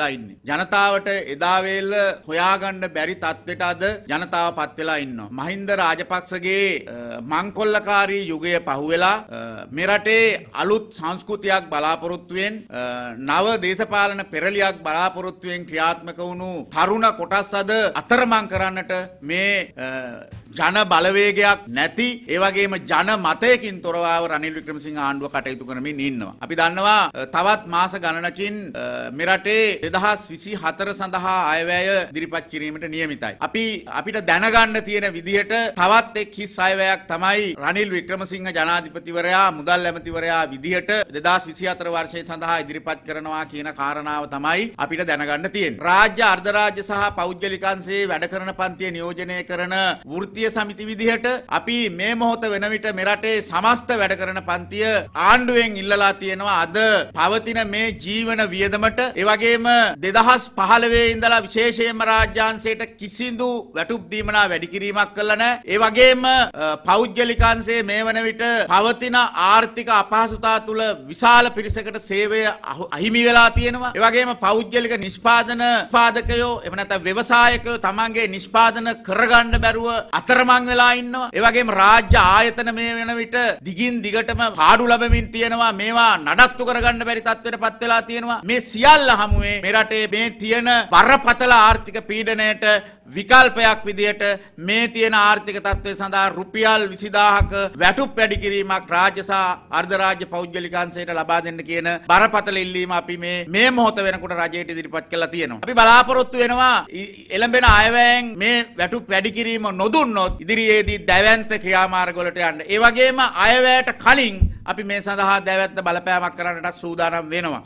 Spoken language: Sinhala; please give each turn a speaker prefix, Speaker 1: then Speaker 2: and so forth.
Speaker 1: වෙලා ඉන්නේ. ජනතාවට එදා වේල හොයාගන්න බැරි තත්ත්වයට අද ජනතාව පත් වෙලා ඉන්නවා. මහින්ද රාජපක්ෂගේ මංකොල්ලකාරී යුගය පහුවෙලා මේ රටේ අලුත් සංස්කෘතියක් බලාපොරොත්තුවෙන් නව දේශපාලන පෙරලියක් බලාපොරොත්තුවෙන් ක්‍රියාත්මක වුණු තරුණ කොටස් අද අතරමං කරන්නට මේ ජන බලවේගයක් නැති ඒ වගේම ජන මතයකින් තොරවව රනිල් වික්‍රමසිංහ ආණ්ඩුව කටයුතු කරමින් ඉන්නවා. අපි දන්නවා තවත් මාස ගණනකින් මෙරටේ 2024 සඳහා අයවැය ඉදිරිපත් කිරීමට නියමිතයි. අපි අපිට දැනගන්න තියෙන විදිහට තවත් එක් හිස් අයවැයක් තමයි රනිල් වික්‍රමසිංහ ජනාධිපතිවරයා මුදල් ඇමතිවරයා විදිහට 2024 වර්ෂය සඳහා ඉදිරිපත් කරනවා කියන කාරණාව තමයි අපිට දැනගන්න තියෙන්නේ. රාජ්‍ය අර්ධරාජ්‍ය සහ පෞද්ගලිකංශයේ වැඩ කරන පන්තියේ නියෝජනය කරන වෘත්ති පන්තිය සමිති විදිහට අපි මේ මොහොත වෙන විට මෙරටේ සමස්ත වැඩ කරන පන්තිය ආණ්ඩුවෙන් ඉල්ලලා තියෙනවා අද පවතින මේ ජීවන වියදමට ඒ වගේම 2015 ඉඳලා විශේෂයෙන්ම රාජ්‍යාංශයට කිසිදු වැටුප් දීමනා වැඩි කිරීමක් කළා නැහැ. ඒ වගේම පෞද්ගලිකංශයේ මේ වන විට පවතින ආර්ථික අපහසුතා තුළ විශාල පිරිසකට සේවය අහිමි වෙලා තියෙනවා. ඒ වගේම පෞද්ගලික නිෂ්පාදන පාදකයෝ එහෙම නැත්නම් ව්‍යවසායකයෝ තමන්ගේ නිෂ්පාදන කරගන්න බැරුව අත අතරමං වෙලා ඉන්නවා. ඒ වගේම රාජ්‍ය ආයතන මේ වෙන විට දිගින් දිගටම පාඩු ලැබෙමින් තියෙනවා. මේවා නඩත්තු කරගන්න බැරි තත්ත්වයටපත් වෙලා තියෙනවා. මේ සියල්ල හමුවේ මේ රටේ මේ තියෙන බරපතල ආර්ථික පීඩණයට විකල්පයක් විදියට මේ තියෙන ආර්ථික තත්ත්වය සඳහා රුපියල් 20000ක වැටුප් වැඩි කිරීමක් රාජ්‍ය සහ අර්ධරාජ්‍ය පෞද්ගලිකංශයට ලබා දෙන්න කියන බරපතල ඉල්ලීම අපි මේ මේ මොහොත වෙනකොට රජයට ඉදිරිපත් කළා තියෙනවා. අපි බලාපොරොත්තු වෙනවා එළඹෙන අයවැයෙන් මේ වැටුප් වැඩි කිරීම නොදුන්නොත් වුණොත් ඉදිරියේදී දැවැන්ත ක්‍රියාමාර්ගවලට යන්න. ඒ වගේම අයවැයට කලින් අපි මේ සඳහා දැවැත්ත බලපෑමක් කරන්නටත් සූදානම් වෙනවා.